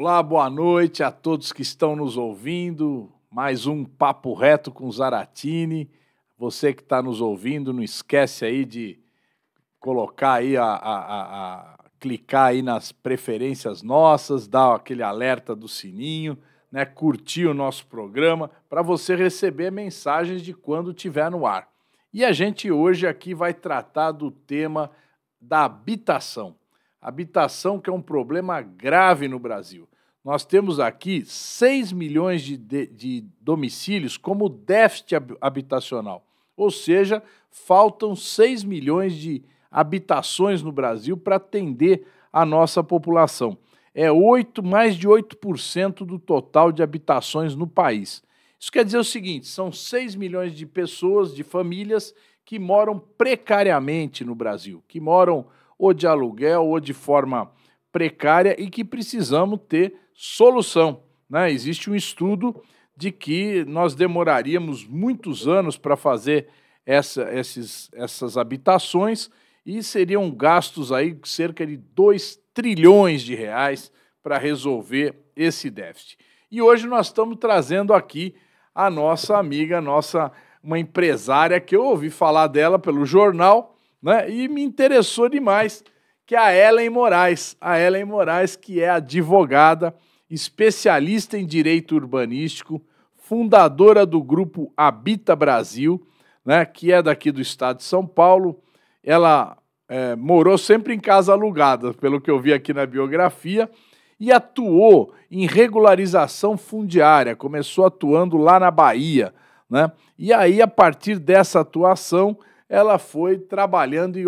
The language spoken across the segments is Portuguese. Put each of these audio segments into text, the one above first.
Olá, boa noite a todos que estão nos ouvindo. Mais um Papo Reto com Zaratini. Você que está nos ouvindo, não esquece aí de colocar aí a, a, a, a, clicar aí nas preferências nossas, dar aquele alerta do sininho, né? Curtir o nosso programa para você receber mensagens de quando tiver no ar. E a gente hoje aqui vai tratar do tema da habitação. Habitação que é um problema grave no Brasil. Nós temos aqui 6 milhões de, de, de domicílios como déficit habitacional, ou seja, faltam 6 milhões de habitações no Brasil para atender a nossa população. É 8, mais de 8% do total de habitações no país. Isso quer dizer o seguinte: são 6 milhões de pessoas, de famílias, que moram precariamente no Brasil, que moram ou de aluguel ou de forma precária e que precisamos ter solução. Né? Existe um estudo de que nós demoraríamos muitos anos para fazer essa, esses, essas habitações e seriam gastos aí cerca de 2 trilhões de reais para resolver esse déficit. E hoje nós estamos trazendo aqui a nossa amiga, nossa uma empresária que eu ouvi falar dela pelo jornal né? E me interessou demais que a Ellen Moraes, a Ellen Moraes que é advogada, especialista em direito urbanístico, fundadora do grupo Habita Brasil, né, que é daqui do estado de São Paulo. Ela é, morou sempre em casa alugada, pelo que eu vi aqui na biografia, e atuou em regularização fundiária, começou atuando lá na Bahia. Né? E aí, a partir dessa atuação, ela foi trabalhando e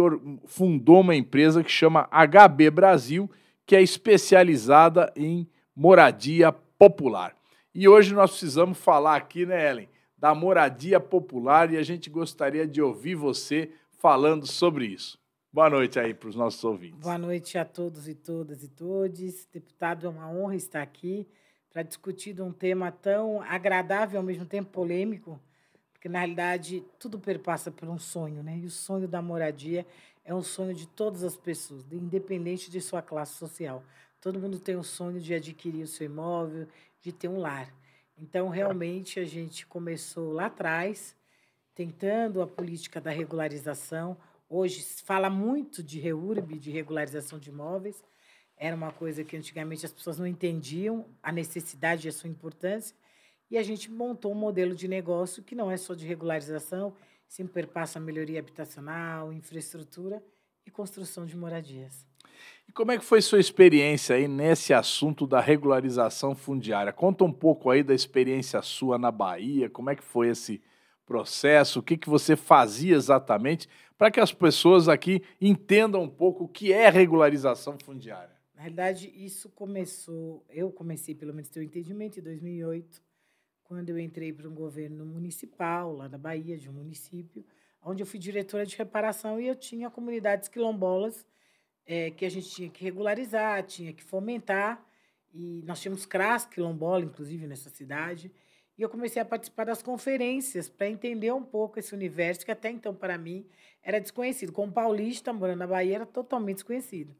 fundou uma empresa que chama HB Brasil, que é especializada em moradia popular. E hoje nós precisamos falar aqui, né, Ellen, da moradia popular e a gente gostaria de ouvir você falando sobre isso. Boa noite aí para os nossos ouvintes. Boa noite a todos e todas e todos. Deputado, é uma honra estar aqui para discutir um tema tão agradável, ao mesmo tempo polêmico, porque, na realidade, tudo perpassa por um sonho, né? E o sonho da moradia é um sonho de todas as pessoas, independente de sua classe social. Todo mundo tem o sonho de adquirir o seu imóvel, de ter um lar. Então, tá. realmente, a gente começou lá atrás, tentando a política da regularização. Hoje se fala muito de REURB, de regularização de imóveis. Era uma coisa que antigamente as pessoas não entendiam a necessidade e a sua importância e a gente montou um modelo de negócio que não é só de regularização, sim perpassa a melhoria habitacional, infraestrutura e construção de moradias. E como é que foi sua experiência aí nesse assunto da regularização fundiária? Conta um pouco aí da experiência sua na Bahia, como é que foi esse processo, o que, que você fazia exatamente, para que as pessoas aqui entendam um pouco o que é regularização fundiária. Na verdade, isso começou, eu comecei, pelo menos, teu entendimento em 2008, quando eu entrei para um governo municipal, lá da Bahia, de um município, onde eu fui diretora de reparação e eu tinha comunidades quilombolas é, que a gente tinha que regularizar, tinha que fomentar. E nós tínhamos CRAS quilombola, inclusive, nessa cidade. E eu comecei a participar das conferências para entender um pouco esse universo que até então, para mim, era desconhecido. Como paulista, morando na Bahia, era totalmente desconhecido.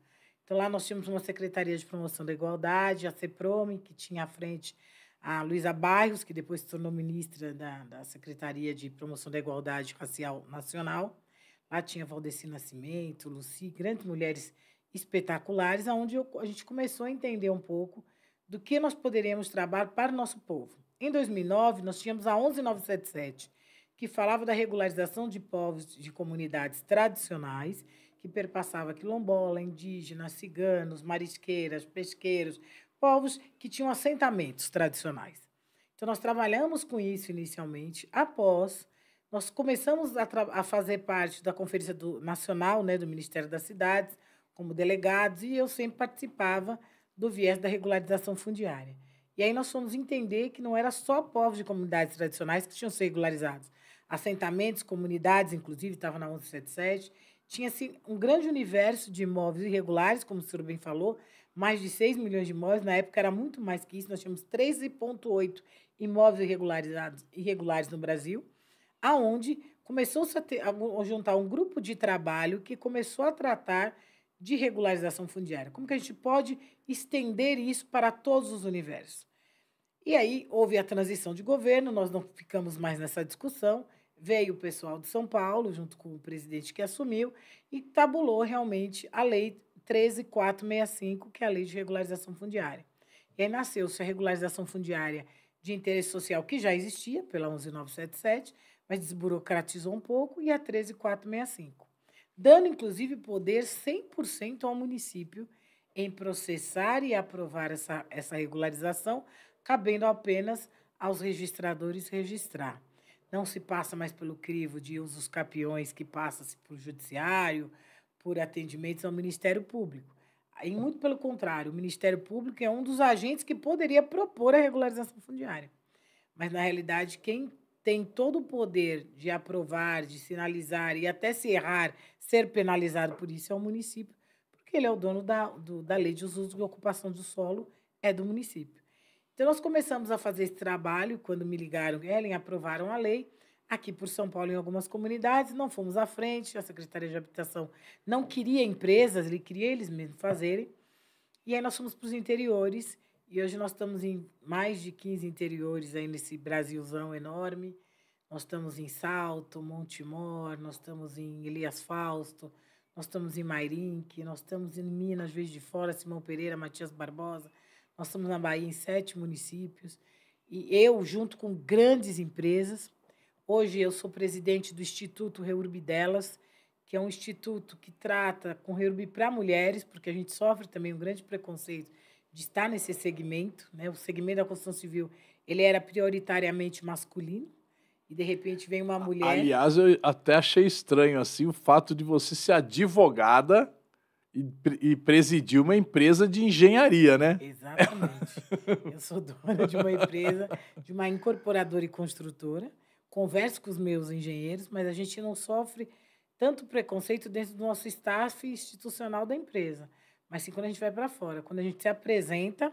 Então, lá nós tínhamos uma Secretaria de Promoção da Igualdade, a CEPROME, que tinha à frente a Luísa Bairros, que depois se tornou ministra da, da Secretaria de Promoção da Igualdade Racial Nacional. Lá tinha Valdeci Nascimento, Luci, grandes mulheres espetaculares, onde eu, a gente começou a entender um pouco do que nós poderíamos trabalhar para o nosso povo. Em 2009, nós tínhamos a 11977, que falava da regularização de povos de comunidades tradicionais, que perpassava quilombola, indígenas, ciganos, marisqueiras, pesqueiros, povos que tinham assentamentos tradicionais. Então, nós trabalhamos com isso inicialmente. Após, nós começamos a, a fazer parte da Conferência do, Nacional né, do Ministério das Cidades, como delegados, e eu sempre participava do viés da regularização fundiária. E aí nós fomos entender que não era só povos de comunidades tradicionais que tinham sido regularizados. Assentamentos, comunidades, inclusive, estava na 1177, tinha-se um grande universo de imóveis irregulares, como o senhor bem falou, mais de 6 milhões de imóveis, na época era muito mais que isso, nós tínhamos 13,8 imóveis irregularizados, irregulares no Brasil, aonde começou -se a, a juntar um grupo de trabalho que começou a tratar de regularização fundiária. Como que a gente pode estender isso para todos os universos? E aí houve a transição de governo, nós não ficamos mais nessa discussão. Veio o pessoal de São Paulo, junto com o presidente que assumiu, e tabulou realmente a lei 13465, que é a Lei de Regularização Fundiária. E aí nasceu-se a regularização fundiária de interesse social, que já existia pela 11977, mas desburocratizou um pouco, e a 13465, dando inclusive poder 100% ao município em processar e aprovar essa, essa regularização, cabendo apenas aos registradores registrar. Não se passa mais pelo crivo de usos capiões que passa-se para o judiciário, por atendimentos ao Ministério Público. E muito pelo contrário, o Ministério Público é um dos agentes que poderia propor a regularização fundiária. Mas, na realidade, quem tem todo o poder de aprovar, de sinalizar e até se errar, ser penalizado por isso é o município, porque ele é o dono da, do, da lei de uso e ocupação do solo, é do município. Então, nós começamos a fazer esse trabalho quando me ligaram, Ellen, aprovaram a lei. Aqui por São Paulo, em algumas comunidades, não fomos à frente. A Secretaria de Habitação não queria empresas, ele queria eles mesmos fazerem. E aí nós fomos para os interiores. E hoje nós estamos em mais de 15 interiores aí nesse Brasilzão enorme. Nós estamos em Salto, Montemor, nós estamos em Elias Fausto, nós estamos em Mairinque, nós estamos em Minas, vezes de Fora, Simão Pereira, Matias Barbosa. Nós estamos na Bahia em sete municípios. E eu, junto com grandes empresas, Hoje eu sou presidente do Instituto Reurbidelas, que é um instituto que trata com reurb para mulheres, porque a gente sofre também um grande preconceito de estar nesse segmento, né? O segmento da construção civil, ele era prioritariamente masculino e de repente vem uma mulher. Aliás, eu até achei estranho assim o fato de você ser advogada e, presidir uma empresa de engenharia, né? Exatamente. eu sou dona de uma empresa, de uma incorporadora e construtora converso com os meus engenheiros, mas a gente não sofre tanto preconceito dentro do nosso staff institucional da empresa. Mas sim quando a gente vai para fora, quando a gente se apresenta,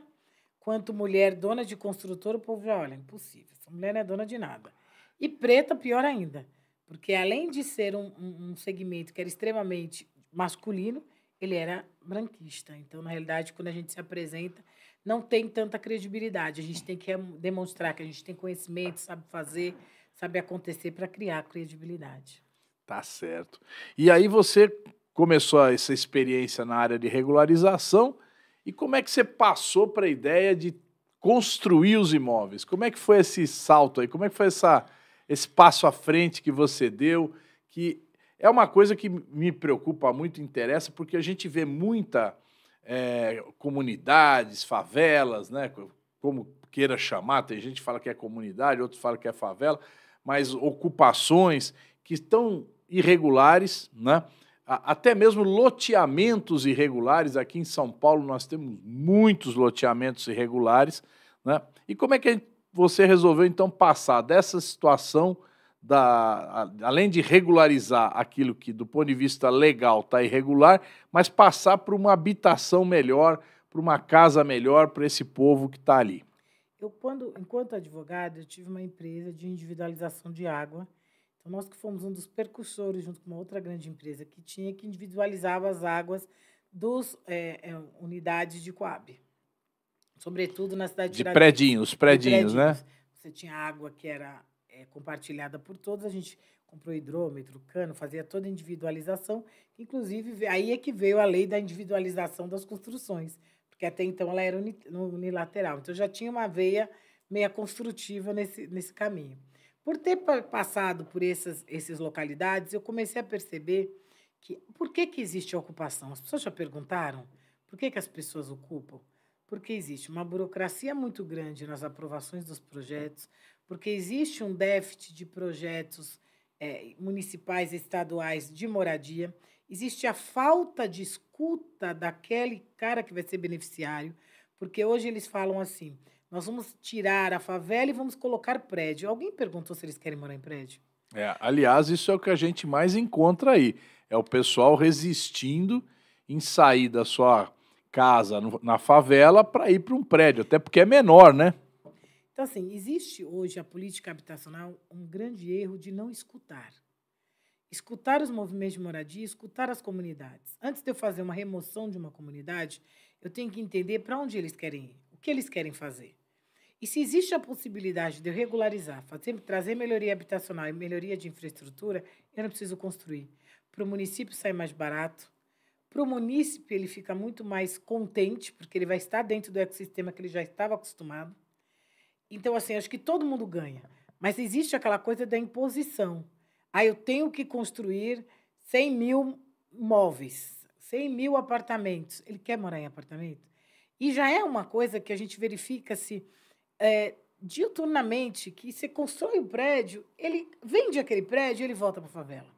quanto mulher dona de construtora, o povo já olha, impossível, essa mulher não é dona de nada. E preta, pior ainda, porque além de ser um, um segmento que era extremamente masculino, ele era branquista. Então, na realidade, quando a gente se apresenta, não tem tanta credibilidade. A gente tem que demonstrar que a gente tem conhecimento, sabe fazer, saber acontecer para criar credibilidade. Tá certo. E aí você começou essa experiência na área de regularização e como é que você passou para a ideia de construir os imóveis? Como é que foi esse salto aí? Como é que foi essa, esse passo à frente que você deu? Que é uma coisa que me preocupa muito, interessa, porque a gente vê muita é, comunidades, favelas, né? Como queira chamar, tem gente que fala que é comunidade, outros falam que é favela mas ocupações que estão irregulares, né? até mesmo loteamentos irregulares. Aqui em São Paulo nós temos muitos loteamentos irregulares. Né? E como é que você resolveu então passar dessa situação, da, além de regularizar aquilo que do ponto de vista legal está irregular, mas passar para uma habitação melhor, para uma casa melhor para esse povo que está ali? Eu, quando, enquanto advogada, eu tive uma empresa de individualização de água. Então, nós que fomos um dos percursores, junto com uma outra grande empresa que tinha, que individualizava as águas dos é, é, unidades de Coab. Sobretudo na cidade de, de Predinhos, predinhos, né? Você tinha água que era é, compartilhada por todos, a gente comprou hidrômetro, cano, fazia toda a individualização. Inclusive, aí é que veio a lei da individualização das construções porque até então ela era unilateral. Então já tinha uma veia meia construtiva nesse, nesse caminho. Por ter passado por essas, essas localidades, eu comecei a perceber que por que, que existe a ocupação? As pessoas já perguntaram por que, que as pessoas ocupam? Porque existe uma burocracia muito grande nas aprovações dos projetos, porque existe um déficit de projetos é, municipais e estaduais de moradia existe a falta de escuta daquele cara que vai ser beneficiário, porque hoje eles falam assim: nós vamos tirar a favela e vamos colocar prédio. Alguém perguntou se eles querem morar em prédio? É, aliás, isso é o que a gente mais encontra aí. É o pessoal resistindo em sair da sua casa no, na favela para ir para um prédio, até porque é menor, né? Então, assim, existe hoje a política habitacional um grande erro de não escutar escutar os movimentos de moradia, escutar as comunidades. Antes de eu fazer uma remoção de uma comunidade, eu tenho que entender para onde eles querem ir, o que eles querem fazer. E se existe a possibilidade de eu regularizar, fazer, trazer melhoria habitacional e melhoria de infraestrutura, eu não preciso construir. Para o município sair mais barato, para o município ele fica muito mais contente, porque ele vai estar dentro do ecossistema que ele já estava acostumado. Então, assim, acho que todo mundo ganha. Mas existe aquela coisa da imposição. Ah, eu tenho que construir 100 mil móveis, 100 mil apartamentos. Ele quer morar em apartamento? E já é uma coisa que a gente verifica-se é, diuturnamente, que você constrói o um prédio, ele vende aquele prédio ele volta para a favela.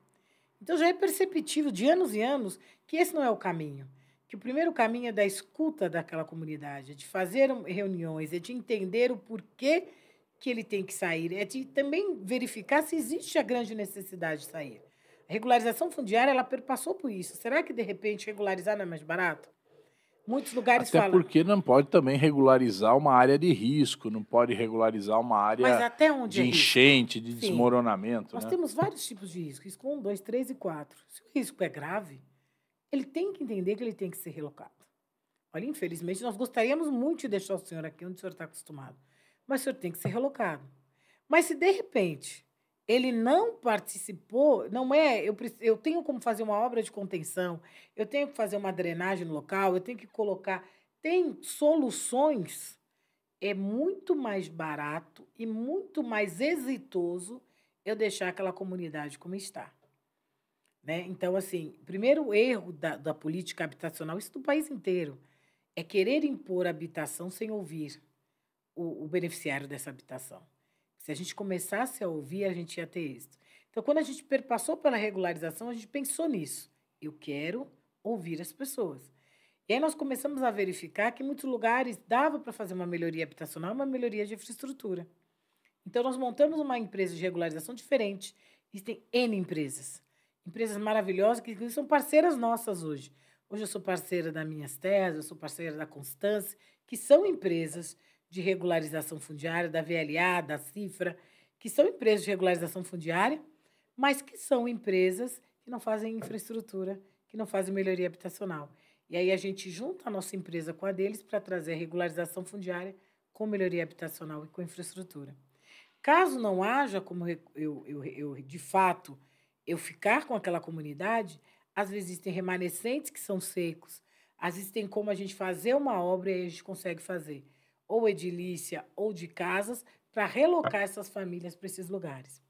Então já é perceptível, de anos e anos, que esse não é o caminho. Que o primeiro caminho é da escuta daquela comunidade, é de fazer reuniões, é de entender o porquê que ele tem que sair, é de também verificar se existe a grande necessidade de sair. A regularização fundiária, ela perpassou por isso. Será que, de repente, regularizar não é mais barato? Muitos lugares até falam. porque não pode também regularizar uma área de risco, não pode regularizar uma área de é enchente, de Sim. desmoronamento. Nós né? temos vários tipos de risco, risco 1, 2, 3 e 4. Se o risco é grave, ele tem que entender que ele tem que ser relocado. Olha, infelizmente, nós gostaríamos muito de deixar o senhor aqui onde o senhor está acostumado mas o senhor tem que ser relocado. Mas se de repente ele não participou, não é, eu, eu tenho como fazer uma obra de contenção, eu tenho que fazer uma drenagem no local, eu tenho que colocar. Tem soluções, é muito mais barato e muito mais exitoso eu deixar aquela comunidade como está. Né? Então, assim, primeiro erro da, da política habitacional, isso do país inteiro, é querer impor habitação sem ouvir o, o beneficiário dessa habitação. Se a gente começasse a ouvir, a gente ia ter isso. Então, quando a gente passou pela regularização, a gente pensou nisso. Eu quero ouvir as pessoas. E aí nós começamos a verificar que em muitos lugares dava para fazer uma melhoria habitacional, uma melhoria de infraestrutura. Então, nós montamos uma empresa de regularização diferente. Existem N empresas. Empresas maravilhosas que são parceiras nossas hoje. Hoje eu sou parceira da Minhas Terras, eu sou parceira da Constância, que são empresas de regularização fundiária, da VLA, da CIFRA, que são empresas de regularização fundiária, mas que são empresas que não fazem infraestrutura, que não fazem melhoria habitacional. E aí a gente junta a nossa empresa com a deles para trazer regularização fundiária com melhoria habitacional e com infraestrutura. Caso não haja como eu, eu, eu de fato eu ficar com aquela comunidade, às vezes existem remanescentes que são secos, às vezes tem como a gente fazer uma obra e a gente consegue fazer ou edilícia ou de casas para relocar essas famílias para esses lugares.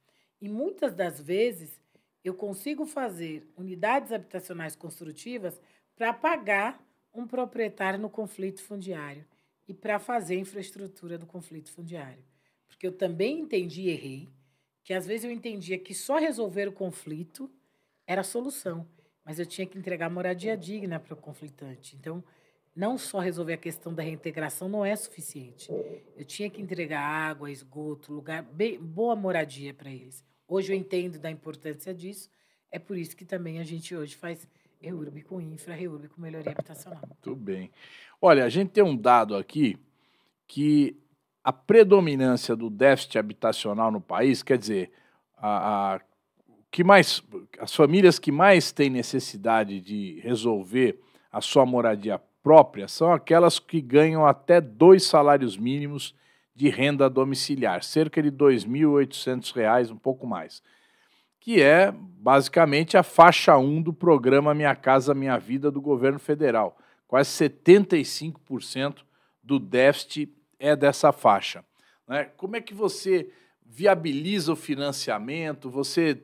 E muitas das vezes eu consigo fazer unidades habitacionais construtivas para pagar um proprietário no conflito fundiário e para fazer a infraestrutura do conflito fundiário. Porque eu também entendi e errei, que às vezes eu entendia que só resolver o conflito era a solução, mas eu tinha que entregar moradia digna para o conflitante. Então, não só resolver a questão da reintegração não é suficiente. Eu tinha que entregar água, esgoto, lugar, bem, boa moradia para eles. Hoje eu entendo da importância disso. É por isso que também a gente hoje faz Reurb com infra, Reurb com melhoria habitacional. Muito bem. Olha, a gente tem um dado aqui que a predominância do déficit habitacional no país, quer dizer, a, a que mais, as famílias que mais têm necessidade de resolver a sua moradia própria são aquelas que ganham até dois salários mínimos de renda domiciliar, cerca de R$ 2.800, um pouco mais, que é basicamente a faixa 1 do programa Minha Casa Minha Vida do governo federal. Quase 75% do déficit é dessa faixa. Né? Como é que você viabiliza o financiamento? Você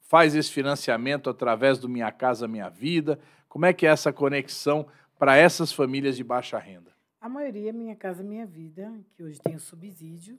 faz esse financiamento através do Minha Casa Minha Vida? Como é que é essa conexão para essas famílias de baixa renda? A maioria é Minha Casa Minha Vida, que hoje tem o subsídio.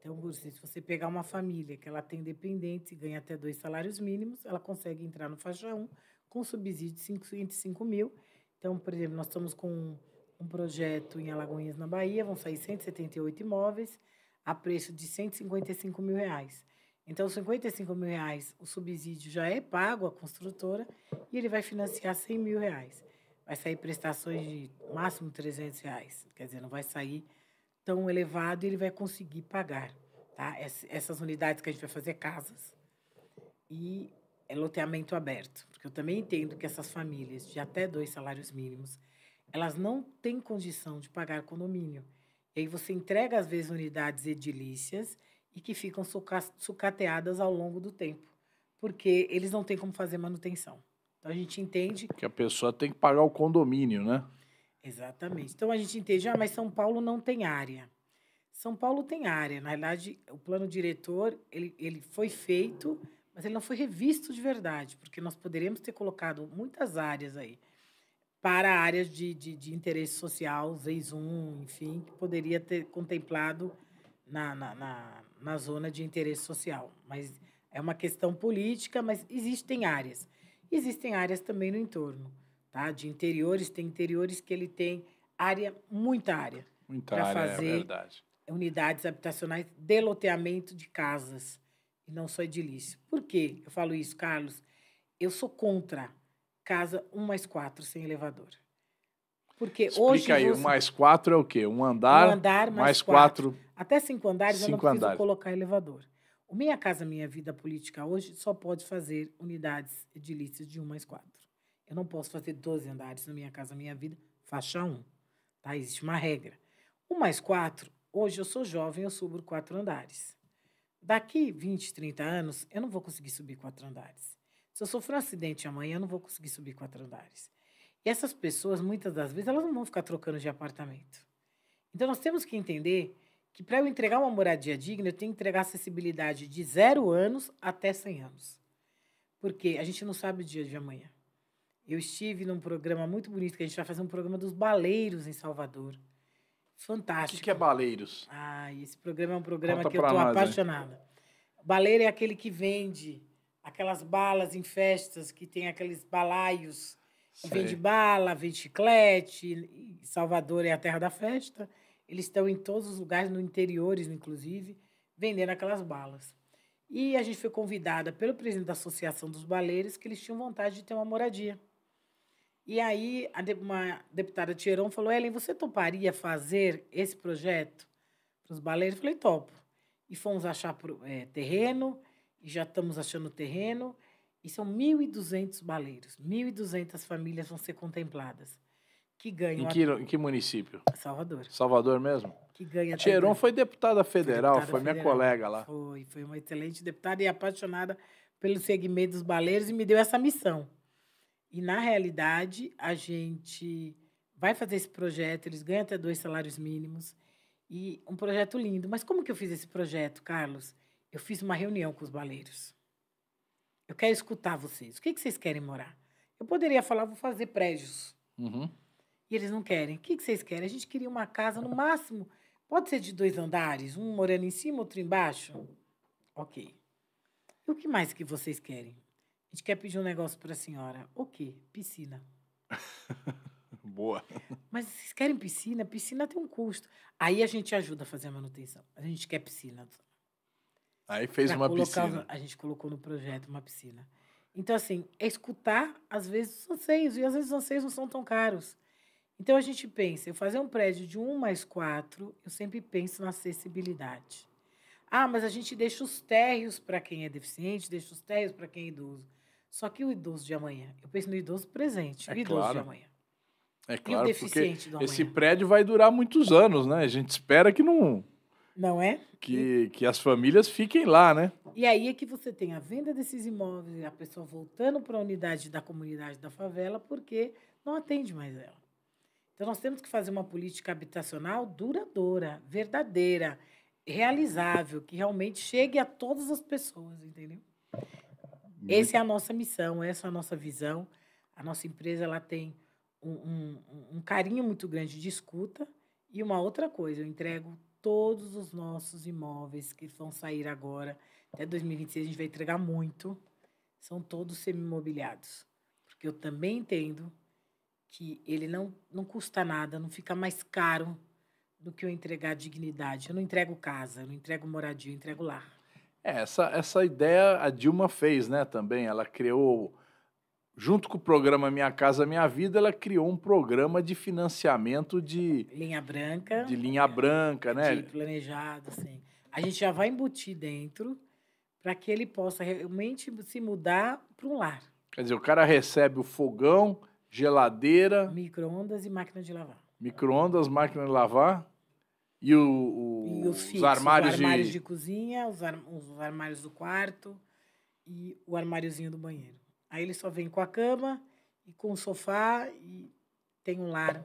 Então, se você pegar uma família que ela tem dependente e ganha até dois salários mínimos, ela consegue entrar no faixa 1 com subsídio de 55 mil. Então, por exemplo, nós estamos com um projeto em Alagoinhas, na Bahia, vão sair 178 imóveis a preço de 155 mil reais. Então, 55 mil reais, o subsídio já é pago à construtora e ele vai financiar 100 mil reais vai sair prestações de máximo 300 reais. Quer dizer, não vai sair tão elevado e ele vai conseguir pagar. Tá? Essas unidades que a gente vai fazer casas e é loteamento aberto. Porque eu também entendo que essas famílias de até dois salários mínimos, elas não têm condição de pagar condomínio. E aí você entrega, às vezes, unidades edilícias e que ficam sucateadas ao longo do tempo, porque eles não têm como fazer manutenção. Então a gente entende. Que a pessoa tem que pagar o condomínio, né? Exatamente. Então a gente entende, ah, mas São Paulo não tem área. São Paulo tem área. Na verdade, o plano diretor ele, ele foi feito, mas ele não foi revisto de verdade, porque nós poderíamos ter colocado muitas áreas aí para áreas de, de, de interesse social, vez um, enfim, que poderia ter contemplado na, na, na, na zona de interesse social. Mas é uma questão política, mas existem áreas. Existem áreas também no entorno, tá? De interiores, tem interiores que ele tem área, muita área. Muita área, é fazer é verdade. Unidades habitacionais de loteamento de casas e não só edilício. Por que eu falo isso, Carlos? Eu sou contra casa 1 mais 4 sem elevador. Porque Explica hoje. aí, você... mais quatro é o quê? Um andar. Um andar mais, mais quatro. quatro. Até cinco andares cinco eu não preciso andares. colocar elevador. O Minha Casa Minha Vida Política hoje só pode fazer unidades edilícias de 1 mais 4. Eu não posso fazer 12 andares no Minha Casa Minha Vida, faixa 1. Tá? Existe uma regra. 1 mais 4, hoje eu sou jovem, eu subo 4 andares. Daqui 20, 30 anos, eu não vou conseguir subir 4 andares. Se eu sofrer um acidente amanhã, eu não vou conseguir subir 4 andares. E essas pessoas, muitas das vezes, elas não vão ficar trocando de apartamento. Então, nós temos que entender que para eu entregar uma moradia digna, eu tenho que entregar acessibilidade de zero anos até 100 anos. Porque a gente não sabe o dia de amanhã. Eu estive num programa muito bonito, que a gente vai fazer um programa dos baleiros em Salvador. Fantástico. O que, que é baleiros? Ah, esse programa é um programa Conta que eu estou apaixonada. Baleiro é aquele que vende aquelas balas em festas, que tem aqueles balaios. Vende bala, vende chiclete. Salvador é a terra da festa. Eles estão em todos os lugares, no interior, inclusive, vendendo aquelas balas. E a gente foi convidada pelo presidente da Associação dos Baleiros que eles tinham vontade de ter uma moradia. E aí a de, uma deputada Tieron falou: Ellen, você toparia fazer esse projeto para os baleiros? Eu falei: topo. E fomos achar é, terreno, e já estamos achando terreno, e são 1.200 baleiros, 1.200 famílias vão ser contempladas. Que ganha. Em que, em que município? Salvador. Salvador mesmo? Que ganha. Tieron foi deputada federal, foi, deputada foi minha colega lá. Foi, foi uma excelente deputada e apaixonada pelo segmento dos baleiros e me deu essa missão. E, na realidade, a gente vai fazer esse projeto, eles ganham até dois salários mínimos. E um projeto lindo. Mas como que eu fiz esse projeto, Carlos? Eu fiz uma reunião com os baleiros. Eu quero escutar vocês. O que, que vocês querem morar? Eu poderia falar, vou fazer prédios. Uhum. E eles não querem. O que, vocês querem? A gente queria uma casa, no máximo, pode ser de dois andares, um morando em cima, outro embaixo. Ok. E o que mais que vocês querem? A gente quer pedir um negócio para a senhora. O quê? Piscina. Boa. Mas vocês querem piscina? Piscina tem um custo. Aí a gente ajuda a fazer a manutenção. A gente quer piscina. Aí fez pra uma piscina. A gente colocou no projeto uma piscina. Então, assim, é escutar, às vezes, os anseios. E às vezes os anseios não são tão caros. Então a gente pensa, eu fazer um prédio de 1 mais 4, eu sempre penso na acessibilidade. Ah, mas a gente deixa os térreos para quem é deficiente, deixa os térreos para quem é idoso. Só que o idoso de amanhã, eu penso no idoso presente, é o idoso claro. de amanhã. É claro, e o deficiente do amanhã. Esse prédio vai durar muitos anos, né? A gente espera que não. Não é? Que, que as famílias fiquem lá, né? E aí é que você tem a venda desses imóveis, a pessoa voltando para a unidade da comunidade da favela, porque não atende mais ela. Então, nós temos que fazer uma política habitacional duradoura, verdadeira, realizável, que realmente chegue a todas as pessoas, entendeu? Muito. Essa é a nossa missão, essa é a nossa visão. A nossa empresa ela tem um, um, um carinho muito grande de escuta. E uma outra coisa, eu entrego todos os nossos imóveis que vão sair agora. Até 2026 a gente vai entregar muito. São todos semi-imobiliados. Porque eu também entendo que ele não, não custa nada, não fica mais caro do que eu entregar dignidade. Eu não entrego casa, eu não entrego moradia, eu entrego lar. É, essa, essa ideia a Dilma fez né, também. Ela criou, junto com o programa Minha Casa Minha Vida, ela criou um programa de financiamento de. Linha branca. De linha branca, né? De planejado, assim. A gente já vai embutir dentro para que ele possa realmente se mudar para um lar. Quer dizer, o cara recebe o fogão, geladeira. Micro-ondas e máquina de lavar. Micro-ondas, máquina de lavar. E, o, o e os, fixos, os, armários, os armários de... de cozinha, os, ar, os armários do quarto e o armáriozinho do banheiro. Aí ele só vem com a cama e com o sofá e tem um lar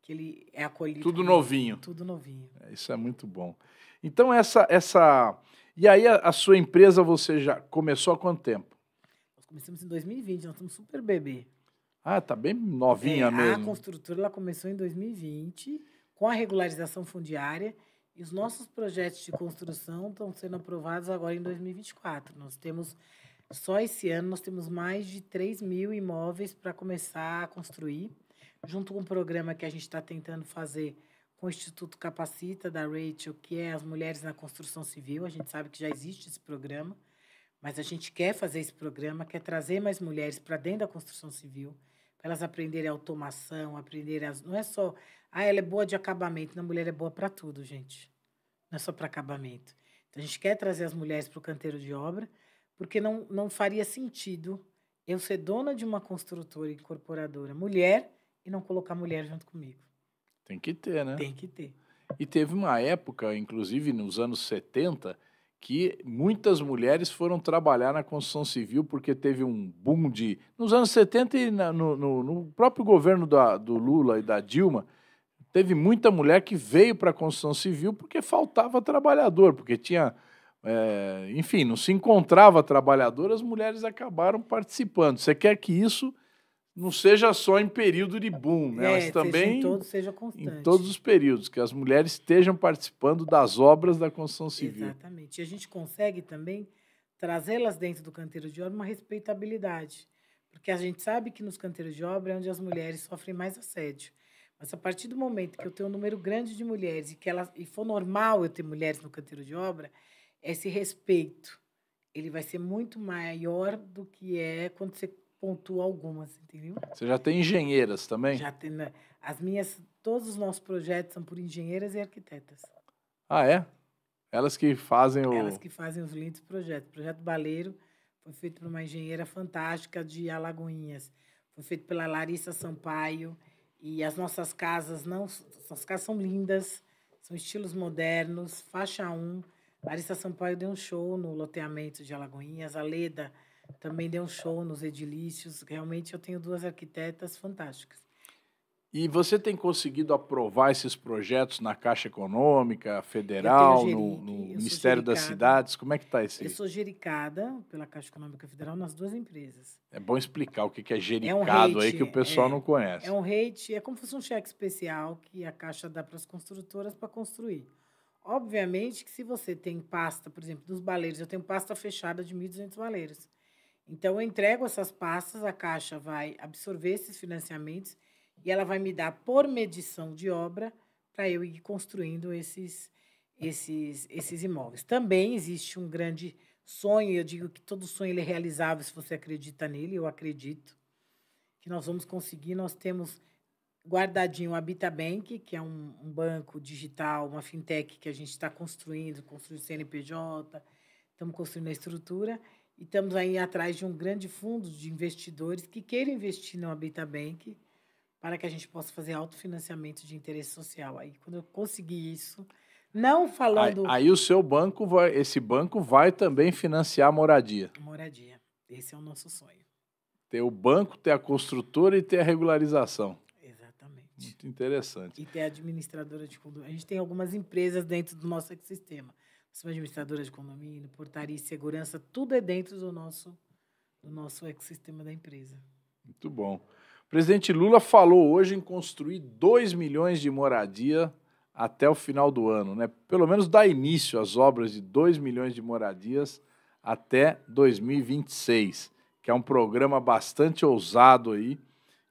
que ele é acolhido. Tudo novinho. Tudo novinho. É, isso é muito bom. Então essa essa e aí a, a sua empresa você já começou há quanto tempo? Nós começamos em 2020, nós estamos super bebê. Ah, tá bem é, novinha é, mesmo. A construtora ela começou em 2020 com a regularização fundiária e os nossos projetos de construção estão sendo aprovados agora em 2024. Nós temos só esse ano nós temos mais de 3 mil imóveis para começar a construir, junto com um programa que a gente está tentando fazer com o Instituto Capacita da Rachel, que é as mulheres na construção civil. A gente sabe que já existe esse programa, mas a gente quer fazer esse programa, quer trazer mais mulheres para dentro da construção civil para elas aprenderem automação, aprenderem as. Não é só, ah, ela é boa de acabamento. Não, mulher é boa para tudo, gente. Não é só para acabamento. Então, a gente quer trazer as mulheres para o canteiro de obra, porque não, não faria sentido eu ser dona de uma construtora e incorporadora mulher e não colocar mulher junto comigo. Tem que ter, né? Tem que ter. E teve uma época, inclusive nos anos 70, que muitas mulheres foram trabalhar na construção civil porque teve um boom de. Nos anos 70 e no, no, no próprio governo da, do Lula e da Dilma, teve muita mulher que veio para a construção civil porque faltava trabalhador, porque tinha. É, enfim, não se encontrava trabalhador, as mulheres acabaram participando. Você quer que isso não seja só em período de boom, né? É, mas também em todos, seja constante. em todos os períodos, que as mulheres estejam participando das obras da construção civil. Exatamente. E a gente consegue também trazê-las dentro do canteiro de obra uma respeitabilidade, porque a gente sabe que nos canteiros de obra é onde as mulheres sofrem mais assédio. Mas a partir do momento que eu tenho um número grande de mulheres e que elas e for normal eu ter mulheres no canteiro de obra, esse respeito ele vai ser muito maior do que é quando você pontuo algumas, entendeu? Você já tem engenheiras também? Já tem. Né? As minhas, todos os nossos projetos são por engenheiras e arquitetas. Ah, é? Elas que fazem o. Elas que fazem os lindos projetos. O projeto Baleiro foi feito por uma engenheira fantástica de Alagoinhas. Foi feito pela Larissa Sampaio. E as nossas casas não. As casas são lindas, são estilos modernos, faixa 1. Larissa Sampaio deu um show no loteamento de Alagoinhas. A Leda também deu um show nos edilícios. Realmente eu tenho duas arquitetas fantásticas. E você tem conseguido aprovar esses projetos na Caixa Econômica Federal, gerido, no, no Ministério das Cidades? Como é que está esse? Eu sou gericada pela Caixa Econômica Federal nas duas empresas. É bom explicar o que é gericado é um rate, aí que o pessoal é, não conhece. É um rate, é como se fosse um cheque especial que a Caixa dá para as construtoras para construir. Obviamente que se você tem pasta, por exemplo, dos baleiros, eu tenho pasta fechada de 1.200 baleiros. Então, eu entrego essas pastas, a Caixa vai absorver esses financiamentos e ela vai me dar por medição de obra para eu ir construindo esses, esses, esses imóveis. Também existe um grande sonho, eu digo que todo sonho ele é realizável se você acredita nele, eu acredito que nós vamos conseguir. Nós temos guardadinho o Habitabank, que é um, um banco digital, uma fintech que a gente está construindo, construindo CNPJ, estamos construindo a estrutura. E estamos aí atrás de um grande fundo de investidores que queiram investir no Habita Bank para que a gente possa fazer autofinanciamento de interesse social. Aí, quando eu conseguir isso, não falando. Aí, aí, o seu banco vai, esse banco vai também financiar a moradia. Moradia. Esse é o nosso sonho. Ter o banco, ter a construtora e ter a regularização. Exatamente. Muito interessante. E ter a administradora de condomínio. A gente tem algumas empresas dentro do nosso ecossistema sou administradora de condomínio, portaria e segurança, tudo é dentro do nosso, do nosso ecossistema da empresa. Muito bom. O presidente Lula falou hoje em construir 2 milhões de moradia até o final do ano, né? Pelo menos dá início às obras de 2 milhões de moradias até 2026, que é um programa bastante ousado aí,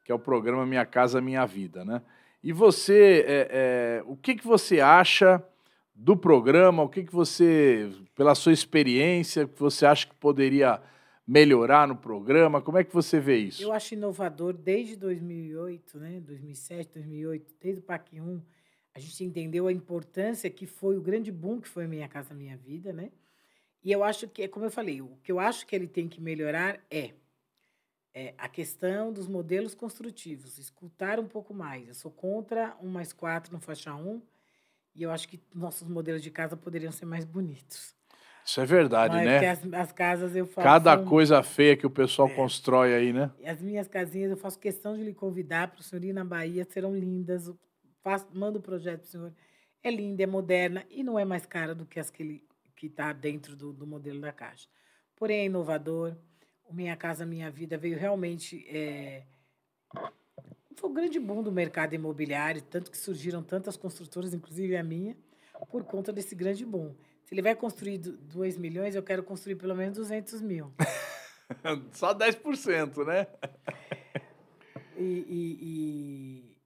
que é o programa Minha Casa Minha Vida, né? E você, é, é, o que, que você acha do programa, o que, que você, pela sua experiência, que você acha que poderia melhorar no programa? Como é que você vê isso? Eu acho inovador desde 2008, né? 2007, 2008, desde o PAC 1, a gente entendeu a importância que foi o grande boom que foi Minha Casa Minha Vida, né? E eu acho que, como eu falei, o que eu acho que ele tem que melhorar é, é a questão dos modelos construtivos, escutar um pouco mais. Eu sou contra um mais quatro no faixa 1, e eu acho que nossos modelos de casa poderiam ser mais bonitos. Isso é verdade, Mas né? As, as, casas eu faço. Cada são... coisa feia que o pessoal é. constrói aí, né? As minhas casinhas, eu faço questão de lhe convidar para o senhor ir na Bahia, serão lindas. Faço, mando o projeto para o senhor. É linda, é moderna e não é mais cara do que as que ele que está dentro do, do, modelo da caixa. Porém, é inovador. O Minha Casa Minha Vida veio realmente é, foi o grande boom do mercado imobiliário, tanto que surgiram tantas construtoras, inclusive a minha, por conta desse grande boom. Se ele vai construir 2 milhões, eu quero construir pelo menos 200 mil. Só 10%, né? e, e, e,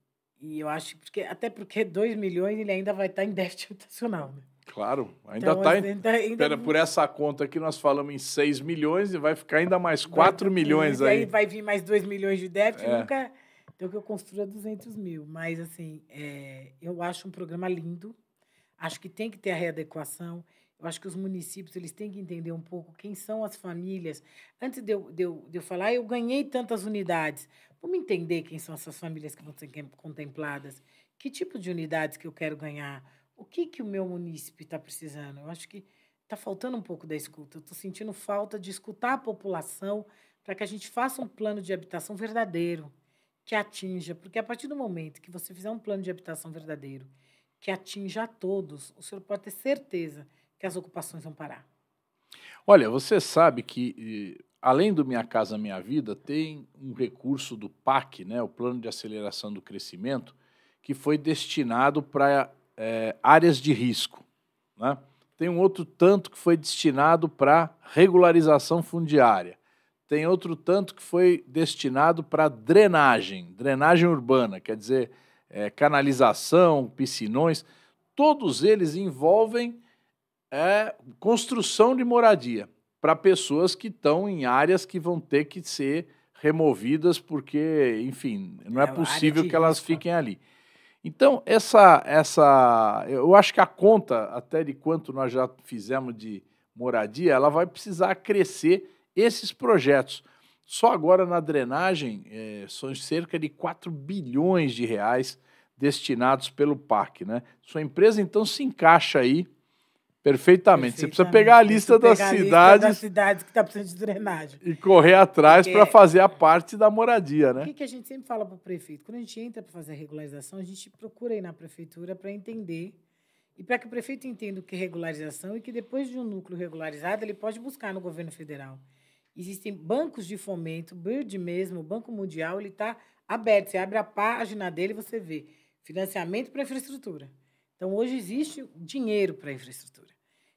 e, eu acho, porque, até porque 2 milhões ele ainda vai estar em déficit habitacional, né? Claro, ainda está. Então, tá ainda, por essa conta aqui, nós falamos em 6 milhões e vai ficar ainda mais 4 milhões aí. aí vai vir mais 2 milhões de déficit, é. nunca então, que eu construo 200 é mil. Mas, assim, é, eu acho um programa lindo. Acho que tem que ter a readequação. Eu acho que os municípios eles têm que entender um pouco quem são as famílias. Antes de eu, de eu, de eu falar, eu ganhei tantas unidades. Vamos entender quem são essas famílias que vão ser contempladas. Que tipo de unidades que eu quero ganhar? O que, que o meu município está precisando? Eu acho que está faltando um pouco da escuta. Eu estou sentindo falta de escutar a população para que a gente faça um plano de habitação verdadeiro que atinja, porque a partir do momento que você fizer um plano de habitação verdadeiro, que atinja a todos, o senhor pode ter certeza que as ocupações vão parar. Olha, você sabe que além do Minha Casa Minha Vida, tem um recurso do PAC, né, o Plano de Aceleração do Crescimento, que foi destinado para é, áreas de risco. Né? Tem um outro tanto que foi destinado para regularização fundiária tem outro tanto que foi destinado para drenagem, drenagem urbana, quer dizer, é, canalização, piscinões, todos eles envolvem é, construção de moradia para pessoas que estão em áreas que vão ter que ser removidas porque, enfim, não é, é possível que elas fiquem ali. Então, essa, essa. Eu acho que a conta até de quanto nós já fizemos de moradia, ela vai precisar crescer esses projetos. Só agora na drenagem é, são cerca de 4 bilhões de reais destinados pelo parque, né? Sua empresa então se encaixa aí perfeitamente. perfeitamente. Você precisa pegar a lista das cidades, das cidades que tá precisando de drenagem e correr atrás para fazer a parte da moradia, né? O que, que a gente sempre fala para o prefeito? Quando a gente entra para fazer a regularização, a gente procura ir na prefeitura para entender e para que o prefeito entenda o que é regularização e que depois de um núcleo regularizado ele pode buscar no governo federal. Existem bancos de fomento, Bird mesmo, o Banco Mundial, ele está aberto. Você abre a página dele e você vê financiamento para infraestrutura. Então, hoje existe dinheiro para infraestrutura.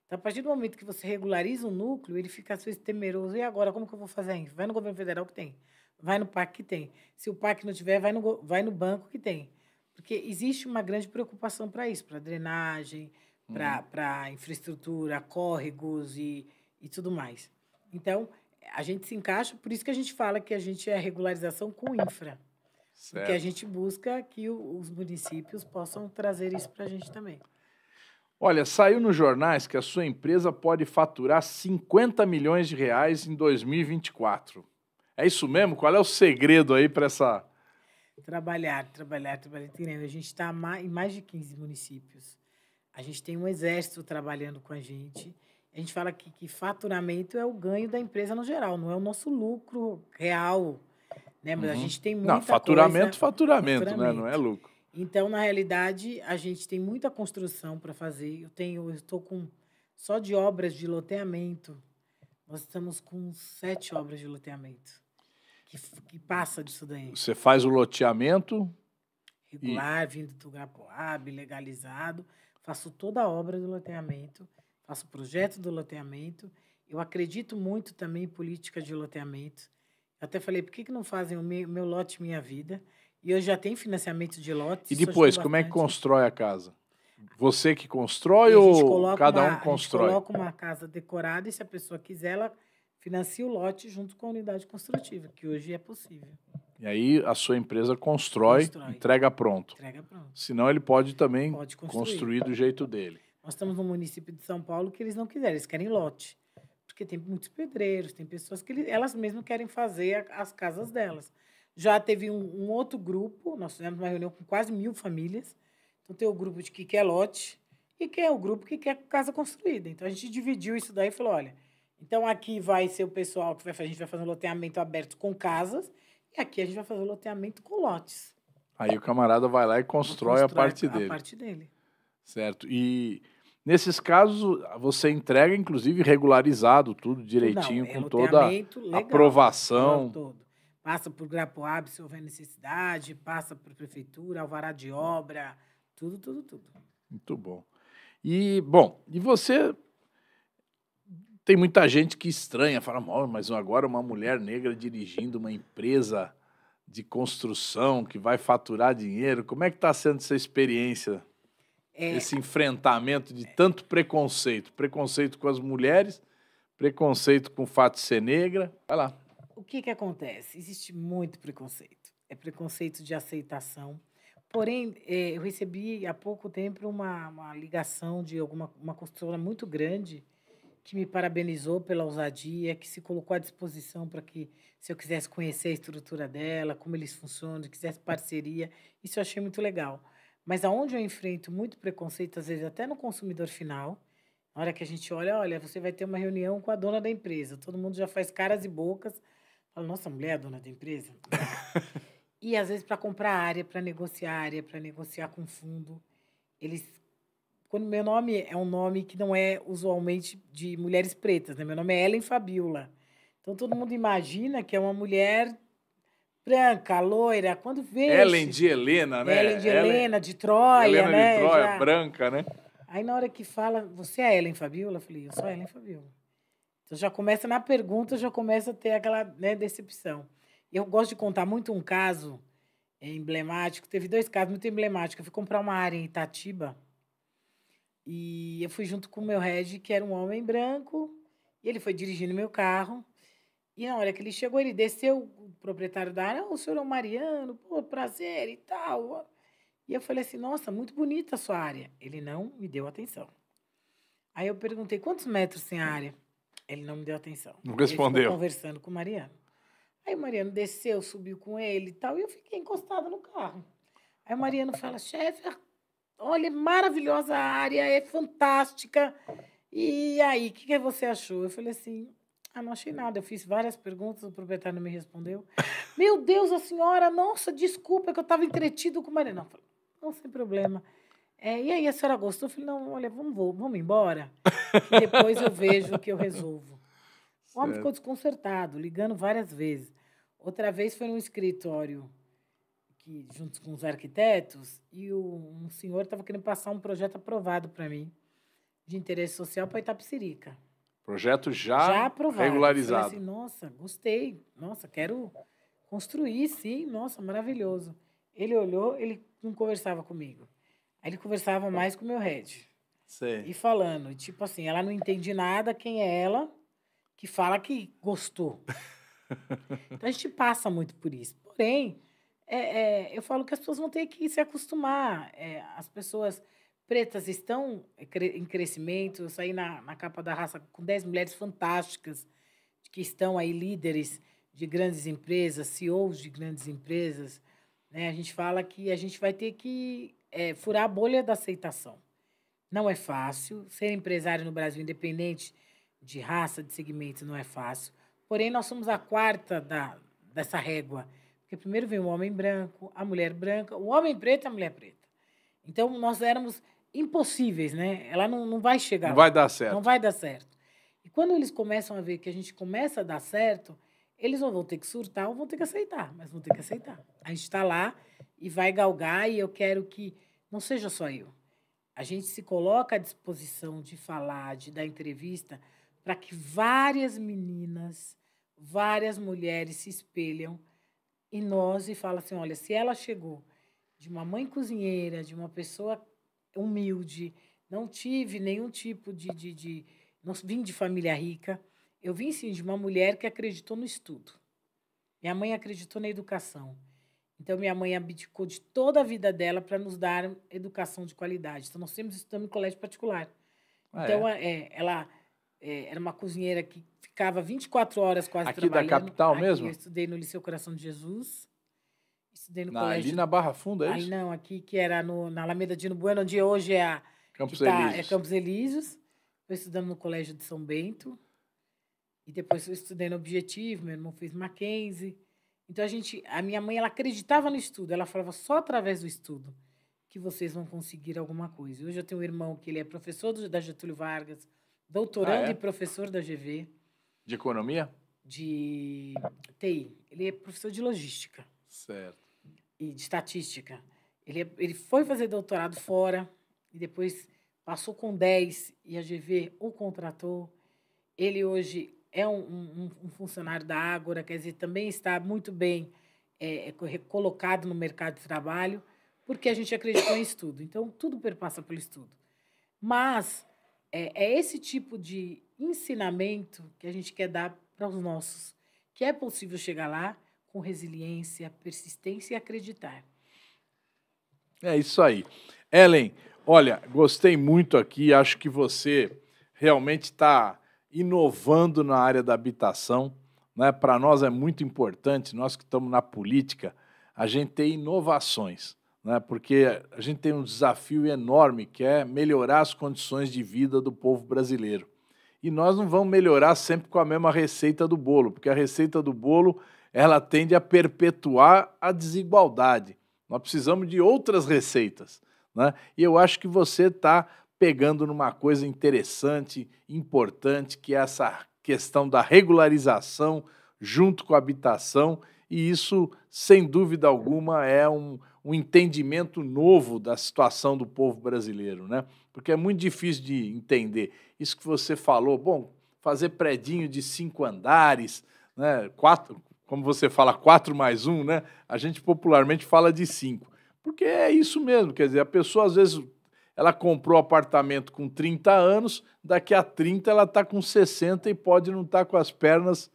Então, a partir do momento que você regulariza o núcleo, ele fica às vezes temeroso. E agora, como que eu vou fazer Vai no governo federal que tem. Vai no PAC que tem. Se o PAC não tiver, vai no, vai no banco que tem. Porque existe uma grande preocupação para isso, para drenagem, hum. para infraestrutura, córregos e, e tudo mais. Então, a gente se encaixa, por isso que a gente fala que a gente é regularização com infra. Certo. Porque a gente busca que os municípios possam trazer isso para a gente também. Olha, saiu nos jornais que a sua empresa pode faturar 50 milhões de reais em 2024. É isso mesmo? Qual é o segredo aí para essa. Trabalhar, trabalhar, trabalhar. A gente está em mais de 15 municípios. A gente tem um exército trabalhando com a gente. A gente fala que, que faturamento é o ganho da empresa no geral, não é o nosso lucro real. Né? Mas uhum. a gente tem muita não, faturamento, coisa, faturamento, né? faturamento, né? Não é lucro. Então, na realidade, a gente tem muita construção para fazer. Eu tenho, eu estou com só de obras de loteamento. Nós estamos com sete obras de loteamento. Que, que passa disso daí. Você faz o loteamento. Regular, e... vindo do Gapoab, legalizado. Faço toda a obra do loteamento. Faço projeto do loteamento. Eu acredito muito também em política de loteamento. Eu até falei, por que, que não fazem o meu, meu lote Minha Vida? E eu já tenho financiamento de lotes. E depois, como é que constrói a casa? Você que constrói ou cada uma, um constrói? A gente coloca uma casa decorada e se a pessoa quiser, ela financia o lote junto com a unidade construtiva, que hoje é possível. E aí a sua empresa constrói, constrói. entrega pronto. Entrega pronto. Senão ele pode também pode construir. construir do jeito dele. Nós estamos no município de São Paulo que eles não quiserem, eles querem lote. Porque tem muitos pedreiros, tem pessoas que elas mesmas querem fazer as casas delas. Já teve um, um, outro grupo, nós fizemos uma reunião com quase mil famílias. Então, tem o grupo de que quer lote e que é o grupo que quer casa construída. Então, a gente dividiu isso daí e falou, olha, então aqui vai ser o pessoal que vai fazer, a gente vai fazer um loteamento aberto com casas e aqui a gente vai fazer um loteamento com lotes. Aí o camarada vai lá e constrói, constrói a parte a dele. A parte dele. Certo. E Nesses casos, você entrega, inclusive, regularizado, tudo direitinho, Não, é com toda legal, aprovação. É todo. Passa por Grapoab se houver necessidade, passa por prefeitura, alvará de obra, tudo, tudo, tudo. Muito bom. E, bom, e você tem muita gente que estranha, fala, oh, mas agora uma mulher negra dirigindo uma empresa de construção que vai faturar dinheiro, como é que está sendo essa experiência é... esse enfrentamento de tanto preconceito. Preconceito com as mulheres, preconceito com o fato de ser negra. Vai lá. O que, que acontece? Existe muito preconceito. É preconceito de aceitação. Porém, é, eu recebi há pouco tempo uma, uma ligação de alguma, uma construtora muito grande que me parabenizou pela ousadia, que se colocou à disposição para que, se eu quisesse conhecer a estrutura dela, como eles funcionam, se quisesse parceria, isso eu achei muito legal. Mas aonde eu enfrento muito preconceito, às vezes até no consumidor final, na hora que a gente olha, olha, você vai ter uma reunião com a dona da empresa, todo mundo já faz caras e bocas, fala, nossa, mulher é dona da empresa? e às vezes para comprar área, para negociar área, para negociar com fundo, eles quando meu nome é um nome que não é usualmente de mulheres pretas, né? Meu nome é Ellen Fabiola. Então todo mundo imagina que é uma mulher branca, loira, quando vejo. Ellen de Helena, né? Ellen de Ellen... Helena, de Troia, Helena né? de Troia, Já... branca, né? Aí na hora que fala, você é Ellen Fabiola? Eu falei, eu sou Ellen Fabiola. Então já começa na pergunta, já começa a ter aquela né, decepção. Eu gosto de contar muito um caso é, emblemático. Teve dois casos muito emblemáticos. Eu fui comprar uma área em Itatiba e eu fui junto com o meu head, que era um homem branco, e ele foi dirigindo meu carro. E na hora que ele chegou, ele desceu, o proprietário da área, o senhor é o Mariano, pô, prazer e tal. E eu falei assim, nossa, muito bonita a sua área. Ele não me deu atenção. Aí eu perguntei, quantos metros tem a área? Ele não me deu atenção. Não respondeu. Ele conversando com o Mariano. Aí o Mariano desceu, subiu com ele e tal, e eu fiquei encostada no carro. Aí o Mariano fala, chefe, olha, é maravilhosa a área, é fantástica. E aí, o que, que você achou? Eu falei assim, ah, não achei nada. Eu fiz várias perguntas, o proprietário não me respondeu. Meu Deus, a senhora, nossa, desculpa, é que eu estava entretido com o marido. Não, falei, não, sem problema. É, e aí, a senhora gostou? Eu falei, não, olha, vamos, vamos embora. Que depois eu vejo o que eu resolvo. O homem ficou desconcertado, ligando várias vezes. Outra vez foi num escritório que, junto com os arquitetos, e o, um senhor estava querendo passar um projeto aprovado para mim, de interesse social, para Itapicirica. Projeto já, já aprovado. regularizado. Assim, nossa, gostei. Nossa, quero construir, sim. Nossa, maravilhoso. Ele olhou, ele não conversava comigo. Aí ele conversava mais com o meu head. E falando, tipo assim, ela não entende nada, quem é ela que fala que gostou. então a gente passa muito por isso. Porém, é, é, eu falo que as pessoas vão ter que se acostumar. É, as pessoas pretas estão eh, em crescimento. Eu saí na, na capa da raça com 10 mulheres fantásticas que estão aí líderes de grandes empresas, CEOs de grandes empresas. Né? A gente fala que a gente vai ter que é, furar a bolha da aceitação. Não é fácil. Ser empresário no Brasil, independente de raça, de segmento, não é fácil. Porém, nós somos a quarta da, dessa régua. Porque primeiro vem o homem branco, a mulher branca, o homem preto, a mulher preta. Então, nós éramos impossíveis, né? Ela não, não vai chegar. Não vai dar certo. Não vai dar certo. E quando eles começam a ver que a gente começa a dar certo, eles ou vão ter que surtar ou vão ter que aceitar, mas vão ter que aceitar. A gente está lá e vai galgar e eu quero que não seja só eu. A gente se coloca à disposição de falar, de dar entrevista, para que várias meninas, várias mulheres se espelham em nós e falem assim: olha, se ela chegou de uma mãe cozinheira, de uma pessoa humilde, não tive nenhum tipo de, de, de. Não vim de família rica. Eu vim sim de uma mulher que acreditou no estudo. Minha mãe acreditou na educação. Então, minha mãe abdicou de toda a vida dela para nos dar educação de qualidade. Então, nós sempre estudamos em colégio particular. Ah, é? então, é. É, ela é, era uma cozinheira que ficava 24 horas quase aqui trabalhando. Aqui da capital aqui mesmo? Eu estudei no Liceu Coração de Jesus. Estudei no na, colégio. Ali na Barra Funda, é isso? Aí não, aqui que era no, na Alameda no Bueno, onde hoje é a. Campos tá, é Elíseos. É Campos Elíseos. Fui estudando no colégio de São Bento. E depois eu estudei no Objetivo, meu irmão fez Mackenzie. Então a gente, a minha mãe, ela acreditava no estudo, ela falava só através do estudo que vocês vão conseguir alguma coisa. Hoje eu tenho um irmão que ele é professor do, da Getúlio Vargas, doutorando ah, é? e professor da GV. De economia? De TI. Ele é professor de logística. Certo e de estatística. Ele, é, ele foi fazer doutorado fora e depois passou com 10 e a GV o contratou. Ele hoje é um, um, um funcionário da Ágora, quer dizer, também está muito bem é, é colocado no mercado de trabalho, porque a gente acreditou em estudo. Então, tudo perpassa pelo estudo. Mas é, é esse tipo de ensinamento que a gente quer dar para os nossos, que é possível chegar lá com resiliência, persistência e acreditar. É isso aí. Ellen, olha, gostei muito aqui. Acho que você realmente está inovando na área da habitação. Né? Para nós é muito importante, nós que estamos na política, a gente ter inovações, né? porque a gente tem um desafio enorme que é melhorar as condições de vida do povo brasileiro e nós não vamos melhorar sempre com a mesma receita do bolo, porque a receita do bolo ela tende a perpetuar a desigualdade. Nós precisamos de outras receitas. Né? E eu acho que você está pegando numa coisa interessante, importante, que é essa questão da regularização junto com a habitação, e isso, sem dúvida alguma, é um, um entendimento novo da situação do povo brasileiro, né? Porque é muito difícil de entender. Isso que você falou, bom, fazer predinho de cinco andares, né? Quatro, como você fala, quatro mais um, né? A gente popularmente fala de cinco. Porque é isso mesmo, quer dizer, a pessoa às vezes ela comprou apartamento com 30 anos, daqui a 30 ela está com 60 e pode não estar tá com as pernas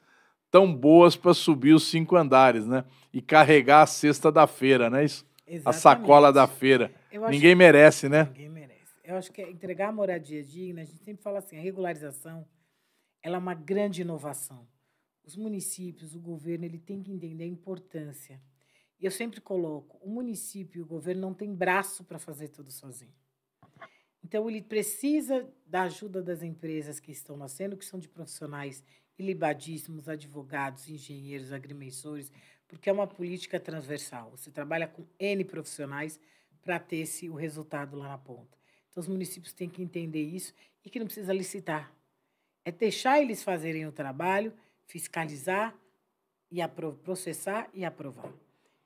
tão boas para subir os cinco andares, né? E carregar a cesta da feira, não é isso? Exatamente. A sacola da feira. Ninguém que... merece, né? Ninguém merece. Eu acho que é entregar a moradia digna, a gente sempre fala assim, a regularização, ela é uma grande inovação. Os municípios, o governo, ele tem que entender a importância. E eu sempre coloco, o município e o governo não tem braço para fazer tudo sozinho. Então, ele precisa da ajuda das empresas que estão nascendo, que são de profissionais ilibadíssimos, advogados, engenheiros, agrimensores, porque é uma política transversal. Você trabalha com N profissionais para ter esse, o resultado lá na ponta. Então, os municípios têm que entender isso e que não precisa licitar. É deixar eles fazerem o trabalho, fiscalizar, e processar e aprovar.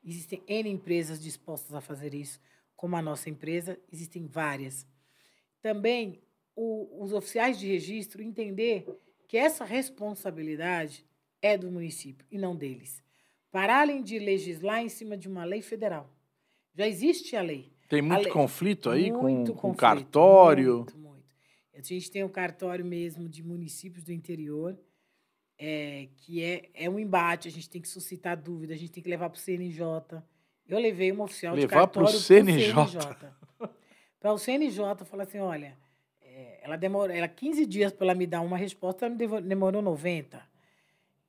Existem N empresas dispostas a fazer isso, como a nossa empresa, existem várias. Também o, os oficiais de registro entender que essa responsabilidade é do município e não deles pararem de legislar em cima de uma lei federal. Já existe a lei. Tem muito lei... conflito aí muito com, o cartório. Muito, muito. A gente tem o um cartório mesmo de municípios do interior, é, que é, é um embate, a gente tem que suscitar dúvida, a gente tem que levar para o CNJ. Eu levei uma oficial levar de cartório para o CNJ. Para o CNJ falar assim, olha, é, ela demorou ela 15 dias para ela me dar uma resposta, ela me demorou 90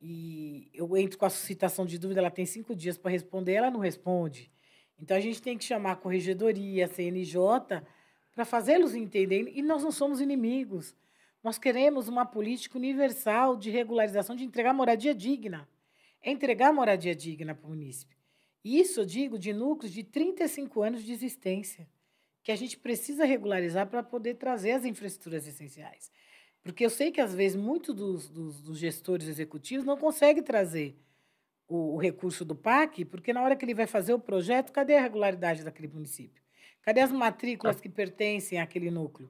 e eu entro com a suscitação de dúvida, ela tem cinco dias para responder, ela não responde. Então a gente tem que chamar a corregedoria, a CNJ, para fazê-los entender. E nós não somos inimigos. Nós queremos uma política universal de regularização, de entregar moradia digna. É entregar moradia digna para o munícipe. E isso eu digo de núcleos de 35 anos de existência, que a gente precisa regularizar para poder trazer as infraestruturas essenciais. Porque eu sei que, às vezes, muitos dos, dos, dos gestores executivos não conseguem trazer o, o, recurso do PAC, porque na hora que ele vai fazer o projeto, cadê a regularidade daquele município? Cadê as matrículas ah. que pertencem àquele núcleo?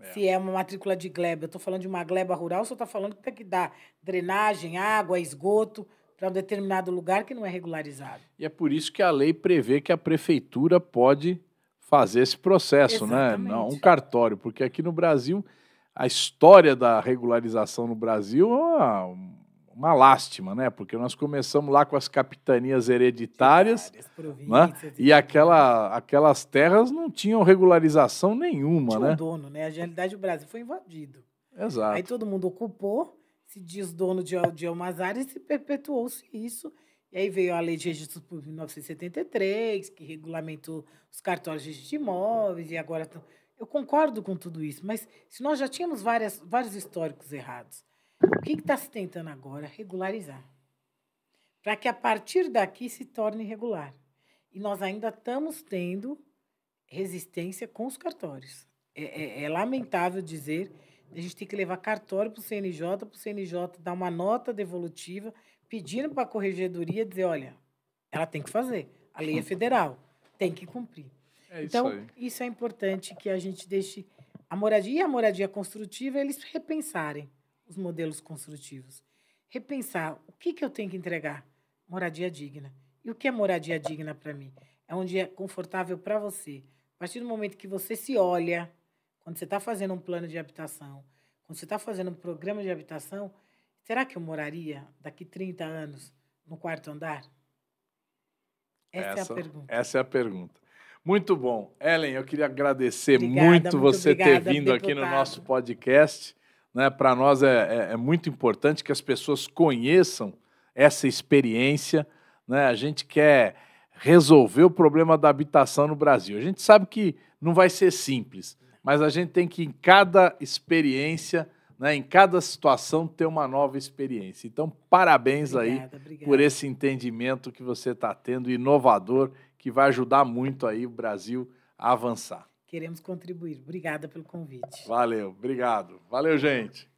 É. Se é uma matrícula de gleba, eu estou falando de uma gleba rural, só está falando que tem que dar drenagem, água, esgoto para um determinado lugar que não é regularizado. E é por isso que a lei prevê que a prefeitura pode fazer esse processo, Exatamente. né? Não um cartório, porque aqui no Brasil a história da regularização no Brasil é uma, uma lástima, né? Porque nós começamos lá com as capitanias hereditárias, né? e aquela, aquelas terras não tinham regularização nenhuma, tinha né? Um dono, né? A realidade do Brasil foi invadido. Exato. Aí todo mundo ocupou, se diz dono de, de umas áreas e perpetuou-se isso. E aí veio a Lei de Registro Público de 1973, que regulamentou os cartórios de imóveis, e agora eu concordo com tudo isso, mas se nós já tínhamos várias, vários históricos errados, o que está se tentando agora? Regularizar. Para que a partir daqui se torne regular. E nós ainda estamos tendo resistência com os cartórios. É, é, é lamentável dizer a gente tem que levar cartório para o CNJ, para o CNJ dar uma nota devolutiva, pedindo para a corregedoria dizer, olha, ela tem que fazer, a lei é federal, tem que cumprir. É então, isso é importante que a gente deixe a moradia e a moradia construtiva eles repensarem os modelos construtivos. Repensar o que, que eu tenho que entregar? Moradia digna. E o que é moradia digna para mim? É onde é confortável para você. A partir do momento que você se olha, quando você está fazendo um plano de habitação, quando você está fazendo um programa de habitação, será que eu moraria daqui 30 anos no quarto andar? Essa, essa, é a pergunta. Essa é a pergunta. Muito bom. Ellen, eu queria agradecer obrigada, muito, muito, você obrigada, ter vindo deputado. aqui no nosso podcast. Né? Para nós é, é, é, muito importante que as pessoas conheçam essa experiência. Né? A gente quer resolver o problema da habitação no Brasil. A gente sabe que não vai ser simples, mas a gente tem que, em cada experiência, né? Em cada situação ter uma nova experiência. Então, parabéns obrigada, aí obrigada. por esse entendimento que você está tendo, inovador, que vai ajudar muito aí o Brasil a avançar. Queremos contribuir. Obrigada pelo convite. Valeu, obrigado. Valeu, gente.